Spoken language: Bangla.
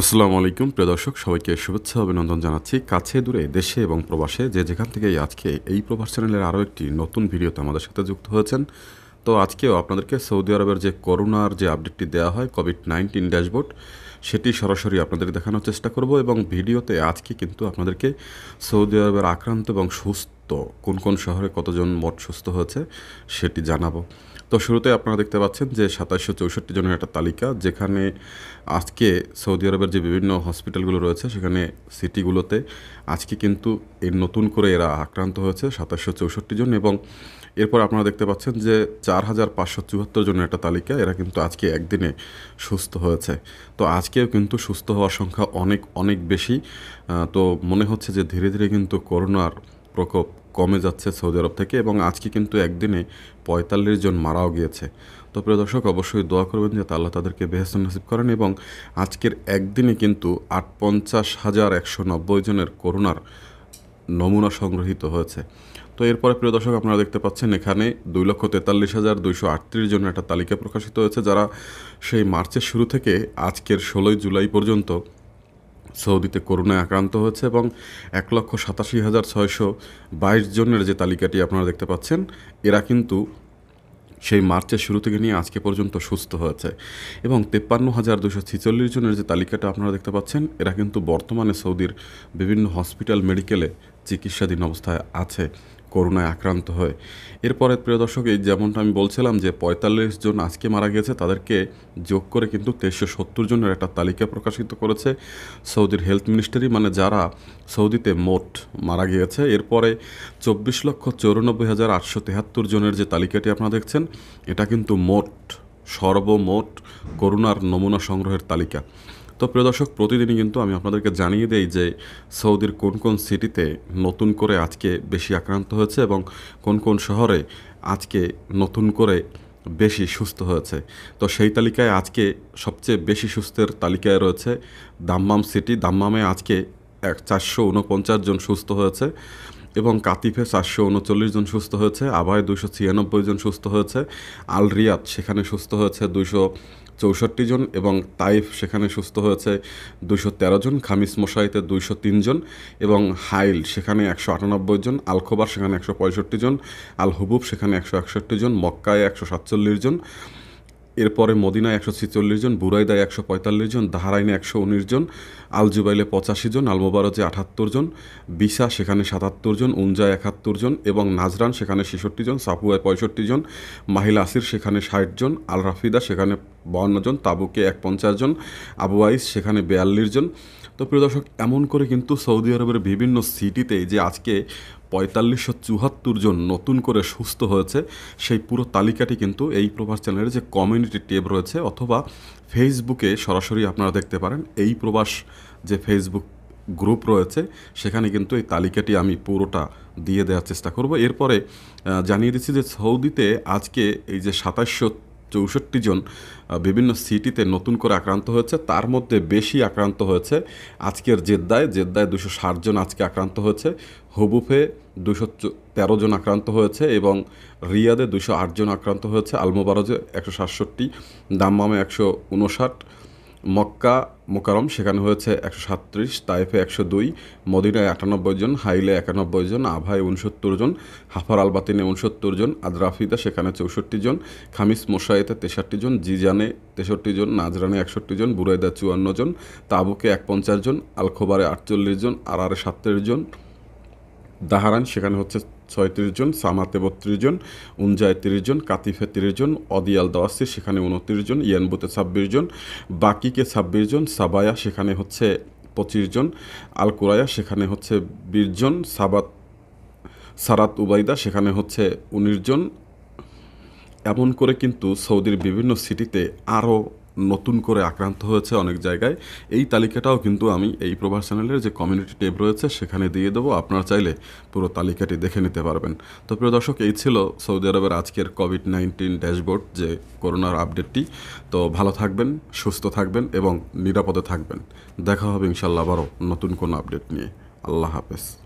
আসসালামু আলাইকুম প্রিয় দর্শক সবাইকে শুভেচ্ছা অভিনন্দন জানাচ্ছি কাছে দূরে দেশে এবং প্রবাসে যে যেখান থেকে আজকে এই প্রবাস চ্যানেলের আরও একটি নতুন ভিডিওতে আমাদের সাথে যুক্ত হয়েছেন তো আজকেও আপনাদেরকে সৌদি আরবের যে করোনার যে আপডেটটি দেওয়া হয় কোভিড নাইন্টিন ড্যাশবোর্ড সেটি সরাসরি আপনাদের দেখানোর চেষ্টা করব এবং ভিডিওতে আজকে কিন্তু আপনাদেরকে সৌদি আরবের আক্রান্ত এবং সুস্থ তো কোন কোন শহরে কতজন মঠ সুস্থ হয়েছে সেটি জানাবো তো শুরুতে আপনারা দেখতে পাচ্ছেন যে সাতাশশো চৌষট্টি জনের একটা তালিকা যেখানে আজকে সৌদি আরবের যে বিভিন্ন হসপিটালগুলো রয়েছে সেখানে সিটিগুলোতে আজকে কিন্তু এর নতুন করে এরা আক্রান্ত হয়েছে সাতাশশো চৌষট্টি জন এবং এরপর আপনারা দেখতে পাচ্ছেন যে চার হাজার পাঁচশো চুয়াত্তর জনের একটা তালিকা এরা কিন্তু আজকে একদিনে সুস্থ হয়েছে তো আজকেও কিন্তু সুস্থ হওয়ার সংখ্যা অনেক অনেক বেশি তো মনে হচ্ছে যে ধীরে ধীরে কিন্তু করোনার প্রকোপ কমে যাচ্ছে সৌদি আরব থেকে এবং আজকে কিন্তু একদিনে পঁয়তাল্লিশ জন মারাও গিয়েছে তো প্রিয় দর্শক অবশ্যই দোয়া করবেন যাতে আল্লাহ তাদেরকে বেহেস্ত নসিব করেন এবং আজকের একদিনে কিন্তু আট পঞ্চাশ হাজার একশো নব্বই জনের করোনার নমুনা সংগ্রহীত হয়েছে তো এরপরে প্রিয় দর্শক আপনারা দেখতে পাচ্ছেন এখানে দুই লক্ষ তেতাল্লিশ হাজার দুইশো আটত্রিশ জনের একটা তালিকা প্রকাশিত হয়েছে যারা সেই মার্চের শুরু থেকে আজকের ষোলোই জুলাই পর্যন্ত সৌদিতে করোনায় আক্রান্ত হয়েছে এবং এক লক্ষ সাতাশি হাজার ছয়শো বাইশ জনের যে তালিকাটি আপনারা দেখতে পাচ্ছেন এরা কিন্তু সেই মার্চের শুরু থেকে নিয়ে আজকে পর্যন্ত সুস্থ হয়েছে এবং তেপ্পান্ন হাজার দুশো ছিচল্লিশ জনের যে তালিকাটা আপনারা দেখতে পাচ্ছেন এরা কিন্তু বর্তমানে সৌদির বিভিন্ন হসপিটাল মেডিকেলে চিকিৎসাধীন অবস্থায় আছে করোনায় আক্রান্ত হয় এরপরে প্রিয় দর্শক এই যেমনটা আমি বলছিলাম যে পঁয়তাল্লিশ জন আজকে মারা গেছে তাদেরকে যোগ করে কিন্তু তেইশশো সত্তর জনের একটা তালিকা প্রকাশিত করেছে সৌদির হেলথ মিনিস্ট্রি মানে যারা সৌদিতে মোট মারা গিয়েছে এরপরে চব্বিশ লক্ষ চৌরানব্বই হাজার আটশো তেহাত্তর জনের যে তালিকাটি আপনারা দেখছেন এটা কিন্তু মোট সর্বমোট করোনার নমুনা সংগ্রহের তালিকা তো প্রিয় দর্শক প্রতিদিনই কিন্তু আমি আপনাদেরকে জানিয়ে দেই যে সৌদির কোন কোন সিটিতে নতুন করে আজকে বেশি আক্রান্ত হয়েছে এবং কোন কোন শহরে আজকে নতুন করে বেশি সুস্থ হয়েছে তো সেই তালিকায় আজকে সবচেয়ে বেশি সুস্থের তালিকায় রয়েছে দাম্মাম সিটি দাম্মামে আজকে এক চারশো উনপঞ্চাশ জন সুস্থ হয়েছে এবং কাতিফে চারশো উনচল্লিশ জন সুস্থ হয়েছে আবায় দুশো ছিয়ানব্বই জন সুস্থ হয়েছে আল রিয়াদ সেখানে সুস্থ হয়েছে দুশো চৌষট্টি জন এবং তাইফ সেখানে সুস্থ হয়েছে দুশো তেরো জন খামিস মশাইতে দুইশো জন এবং হাইল সেখানে একশো আটানব্বই জন আলখোবার সেখানে একশো পঁয়ষট্টি জন আল হুবুব সেখানে একশো একষট্টি জন মক্কায় একশো সাতচল্লিশ জন এরপরে মদিনায় একশো ছেচল্লিশ জন বুরাইদায় একশো পঁয়তাল্লিশ জন দাহারাইনে একশো উনিশ জন আলজুবাইলে পঁচাশি জন আলমোবারজে আটাত্তর জন বিসা সেখানে সাতাত্তর জন উঞ্জায় একাত্তর জন এবং নাজরান সেখানে ছেষট্টি জন সাপুয়ায় পঁয়ষট্টি জন মাহিলা আসির সেখানে ষাট জন আল রাফিদা সেখানে বাউন্ন জন তাবুকে এক পঞ্চাশ জন আবু আইস সেখানে বেয়াল্লিশ জন তো প্রিয় দর্শক এমন করে কিন্তু সৌদি আরবের বিভিন্ন সিটিতে যে আজকে পঁয়তাল্লিশশো চুহাত্তর জন নতুন করে সুস্থ হয়েছে সেই পুরো তালিকাটি কিন্তু এই প্রভাস চ্যানেলের যে কমিউনিটি টেব রয়েছে অথবা ফেসবুকে সরাসরি আপনারা দেখতে পারেন এই প্রবাস যে ফেসবুক গ্রুপ রয়েছে সেখানে কিন্তু এই তালিকাটি আমি পুরোটা দিয়ে দেওয়ার চেষ্টা করব এরপরে জানিয়ে দিচ্ছি যে সৌদিতে আজকে এই যে সাতাশশো চৌষট্টি জন বিভিন্ন সিটিতে নতুন করে আক্রান্ত হয়েছে তার মধ্যে বেশি আক্রান্ত হয়েছে আজকের জেদ্দায় জেদ্দায় দুশো জন আজকে আক্রান্ত হয়েছে হবুফে দুশো তেরো জন আক্রান্ত হয়েছে এবং রিয়াদে দুশো জন আক্রান্ত হয়েছে আলমোবারজে একশো সাতষট্টি দাম্মামে একশো উনষাট মক্কা মোকারম সেখানে হয়েছে একশো সাতত্রিশ তাইফে একশো দুই মদিনায় আটানব্বই জন হাইলে একানব্বই জন আভায় উনসত্তর জন হাফার আলবাতিনে উনসত্তর জন আদ্রাফিদা সেখানে চৌষট্টি জন খামিস মোশায়েতে তেষট্টি জন জিজানে তেষট্টি জন নাজরানে একষট্টি জন বুরাইদা চুয়ান্ন জন তাবুকে এক পঞ্চাশ জন আলখোবারে আটচল্লিশ জন আরারে সাতত্রিশ জন দাহারান সেখানে হচ্ছে ছয়ত্রিশ জন সামাতে বত্রিশ জন উনজায় তিরিশ জন কাতিফে তিরিশ জন অদিয়াল দাওয়াসি সেখানে উনত্রিশ জন ইয়ানবুতে ছাব্বিশ জন বাকিকে ছাব্বিশ জন সাবায়া সেখানে হচ্ছে পঁচিশ জন আলকুরায়া সেখানে হচ্ছে বিশ জন সাবাত সারাত উবাইদা সেখানে হচ্ছে উনিশ জন এমন করে কিন্তু সৌদির বিভিন্ন সিটিতে আরও নতুন করে আক্রান্ত হয়েছে অনেক জায়গায় এই তালিকাটাও কিন্তু আমি এই প্রভাস চ্যানেলের যে কমিউনিটি টেপ রয়েছে সেখানে দিয়ে দেবো আপনারা চাইলে পুরো তালিকাটি দেখে নিতে পারবেন তো প্রিয় দর্শক এই ছিল সৌদি আরবের আজকের কোভিড নাইন্টিন ড্যাশবোর্ড যে করোনার আপডেটটি তো ভালো থাকবেন সুস্থ থাকবেন এবং নিরাপদে থাকবেন দেখা হবে ইনশাল্লাহ আবারও নতুন কোনো আপডেট নিয়ে আল্লাহ হাফেজ